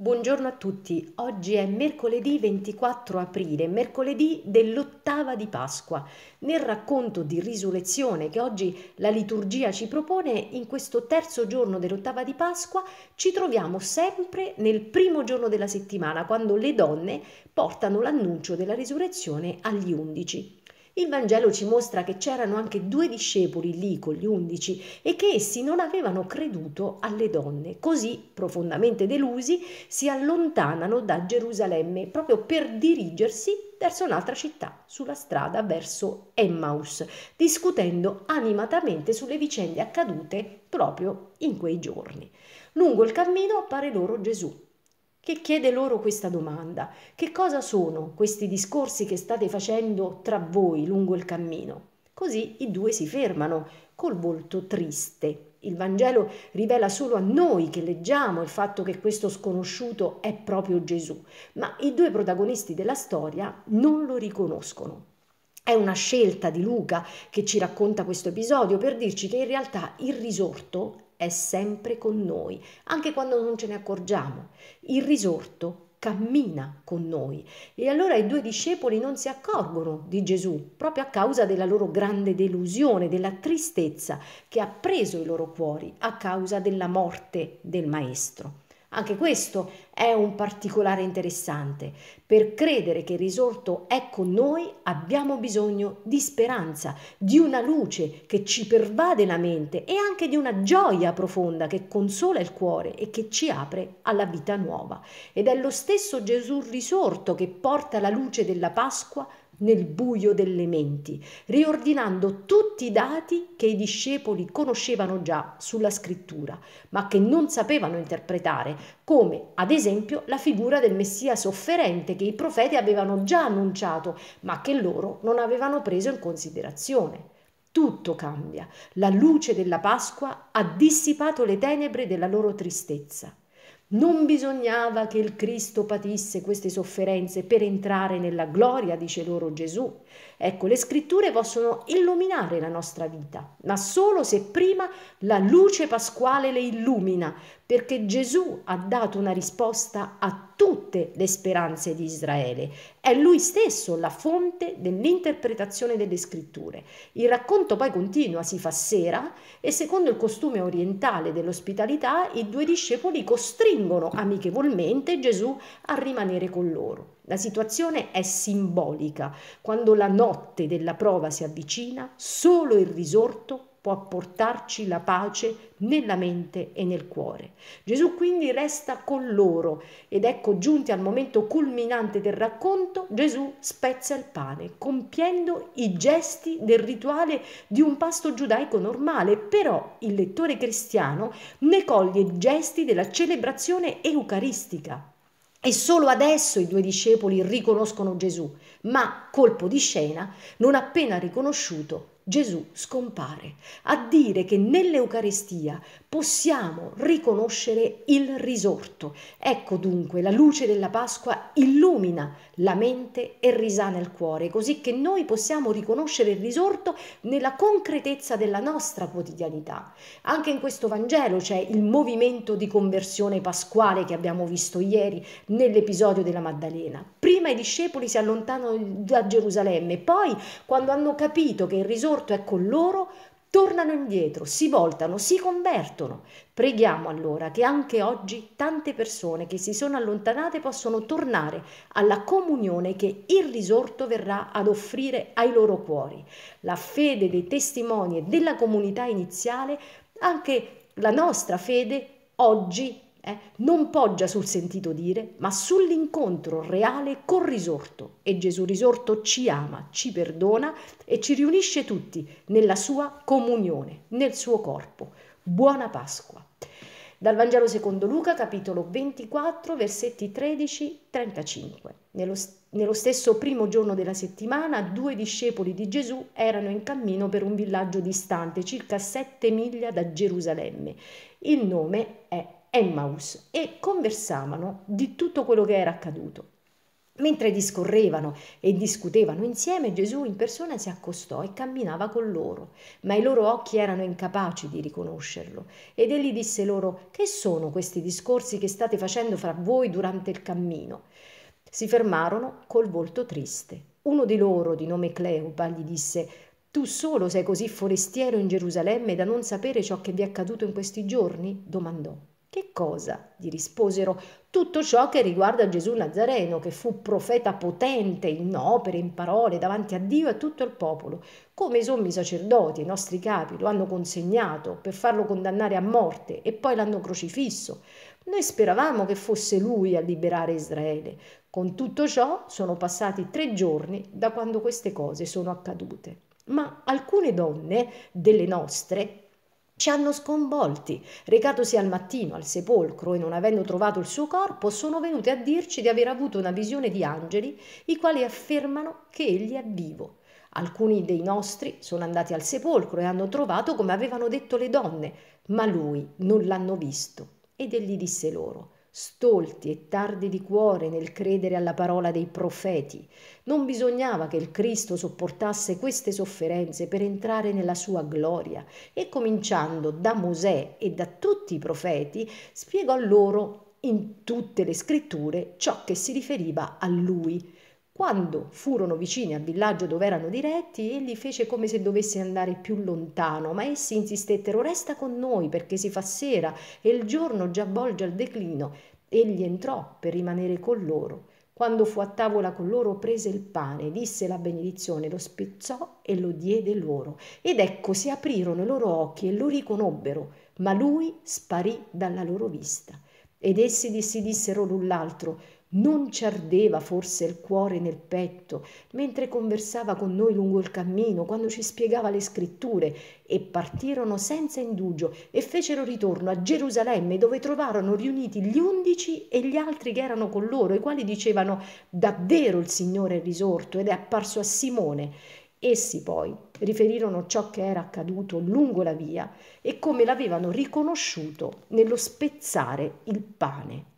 Buongiorno a tutti, oggi è mercoledì 24 aprile, mercoledì dell'ottava di Pasqua. Nel racconto di risurrezione che oggi la liturgia ci propone, in questo terzo giorno dell'ottava di Pasqua ci troviamo sempre nel primo giorno della settimana, quando le donne portano l'annuncio della risurrezione agli undici. Il Vangelo ci mostra che c'erano anche due discepoli lì con gli undici e che essi non avevano creduto alle donne. Così, profondamente delusi, si allontanano da Gerusalemme proprio per dirigersi verso un'altra città, sulla strada verso Emmaus, discutendo animatamente sulle vicende accadute proprio in quei giorni. Lungo il cammino appare loro Gesù che chiede loro questa domanda. Che cosa sono questi discorsi che state facendo tra voi lungo il cammino? Così i due si fermano col volto triste. Il Vangelo rivela solo a noi che leggiamo il fatto che questo sconosciuto è proprio Gesù, ma i due protagonisti della storia non lo riconoscono. È una scelta di Luca che ci racconta questo episodio per dirci che in realtà il risorto è sempre con noi, anche quando non ce ne accorgiamo. Il risorto cammina con noi. E allora i due discepoli non si accorgono di Gesù, proprio a causa della loro grande delusione, della tristezza che ha preso i loro cuori a causa della morte del Maestro. Anche questo è un particolare interessante. Per credere che il risorto è con noi abbiamo bisogno di speranza, di una luce che ci pervade la mente e anche di una gioia profonda che consola il cuore e che ci apre alla vita nuova. Ed è lo stesso Gesù risorto che porta la luce della Pasqua nel buio delle menti, riordinando tutti i dati che i discepoli conoscevano già sulla scrittura, ma che non sapevano interpretare, come ad esempio la figura del Messia sofferente che i profeti avevano già annunciato, ma che loro non avevano preso in considerazione. Tutto cambia. La luce della Pasqua ha dissipato le tenebre della loro tristezza. Non bisognava che il Cristo patisse queste sofferenze per entrare nella gloria, dice loro Gesù. Ecco, le scritture possono illuminare la nostra vita, ma solo se prima la luce pasquale le illumina, perché Gesù ha dato una risposta a tutte le speranze di Israele. È lui stesso la fonte dell'interpretazione delle scritture. Il racconto poi continua, si fa sera e secondo il costume orientale dell'ospitalità i due discepoli costringono amichevolmente Gesù a rimanere con loro. La situazione è simbolica. Quando la notte della prova si avvicina, solo il risorto può portarci la pace nella mente e nel cuore. Gesù quindi resta con loro ed ecco giunti al momento culminante del racconto, Gesù spezza il pane, compiendo i gesti del rituale di un pasto giudaico normale, però il lettore cristiano ne coglie i gesti della celebrazione eucaristica. E solo adesso i due discepoli riconoscono Gesù, ma colpo di scena, non appena riconosciuto, Gesù scompare, a dire che nell'Eucarestia possiamo riconoscere il risorto. Ecco dunque, la luce della Pasqua illumina la mente e risana il cuore, così che noi possiamo riconoscere il risorto nella concretezza della nostra quotidianità. Anche in questo Vangelo c'è il movimento di conversione pasquale che abbiamo visto ieri nell'episodio della Maddalena. Prima i discepoli si allontanano da Gerusalemme, poi quando hanno capito che il risorto torto è con loro, tornano indietro, si voltano, si convertono. Preghiamo allora che anche oggi tante persone che si sono allontanate possano tornare alla comunione che il risorto verrà ad offrire ai loro cuori. La fede dei testimoni e della comunità iniziale, anche la nostra fede, oggi eh, non poggia sul sentito dire, ma sull'incontro reale col risorto. E Gesù risorto ci ama, ci perdona e ci riunisce tutti nella sua comunione, nel suo corpo. Buona Pasqua. Dal Vangelo secondo Luca, capitolo 24, versetti 13-35. Nello, nello stesso primo giorno della settimana, due discepoli di Gesù erano in cammino per un villaggio distante, circa sette miglia da Gerusalemme. Il nome è Emmaus e conversavano di tutto quello che era accaduto. Mentre discorrevano e discutevano insieme, Gesù in persona si accostò e camminava con loro, ma i loro occhi erano incapaci di riconoscerlo. Ed egli disse loro, che sono questi discorsi che state facendo fra voi durante il cammino? Si fermarono col volto triste. Uno di loro, di nome Cleopa, gli disse, tu solo sei così forestiero in Gerusalemme da non sapere ciò che vi è accaduto in questi giorni? domandò. Che cosa? gli risposero, tutto ciò che riguarda Gesù Nazareno, che fu profeta potente in opere, in parole, davanti a Dio e a tutto il popolo, come i sommi sacerdoti, i nostri capi, lo hanno consegnato per farlo condannare a morte e poi l'hanno crocifisso. Noi speravamo che fosse lui a liberare Israele. Con tutto ciò sono passati tre giorni da quando queste cose sono accadute. Ma alcune donne delle nostre ci hanno sconvolti. Recatosi al mattino al sepolcro e non avendo trovato il suo corpo, sono venute a dirci di aver avuto una visione di angeli, i quali affermano che egli è vivo. Alcuni dei nostri sono andati al sepolcro e hanno trovato come avevano detto le donne, ma lui non l'hanno visto. Ed egli disse loro, stolti e tardi di cuore nel credere alla parola dei profeti. Non bisognava che il Cristo sopportasse queste sofferenze per entrare nella sua gloria e cominciando da Mosè e da tutti i profeti spiegò loro in tutte le scritture ciò che si riferiva a lui quando furono vicini al villaggio dove erano diretti, egli fece come se dovesse andare più lontano, ma essi insistettero resta con noi perché si fa sera e il giorno già volge al declino. Egli entrò per rimanere con loro. Quando fu a tavola con loro, prese il pane, disse la benedizione, lo spezzò e lo diede loro. Ed ecco si aprirono i loro occhi e lo riconobbero, ma lui sparì dalla loro vista. Ed essi si dissero l'un l'altro, non ci ardeva forse il cuore nel petto, mentre conversava con noi lungo il cammino, quando ci spiegava le scritture, e partirono senza indugio e fecero ritorno a Gerusalemme, dove trovarono riuniti gli undici e gli altri che erano con loro, i quali dicevano davvero il Signore è risorto ed è apparso a Simone. Essi poi riferirono ciò che era accaduto lungo la via e come l'avevano riconosciuto nello spezzare il pane.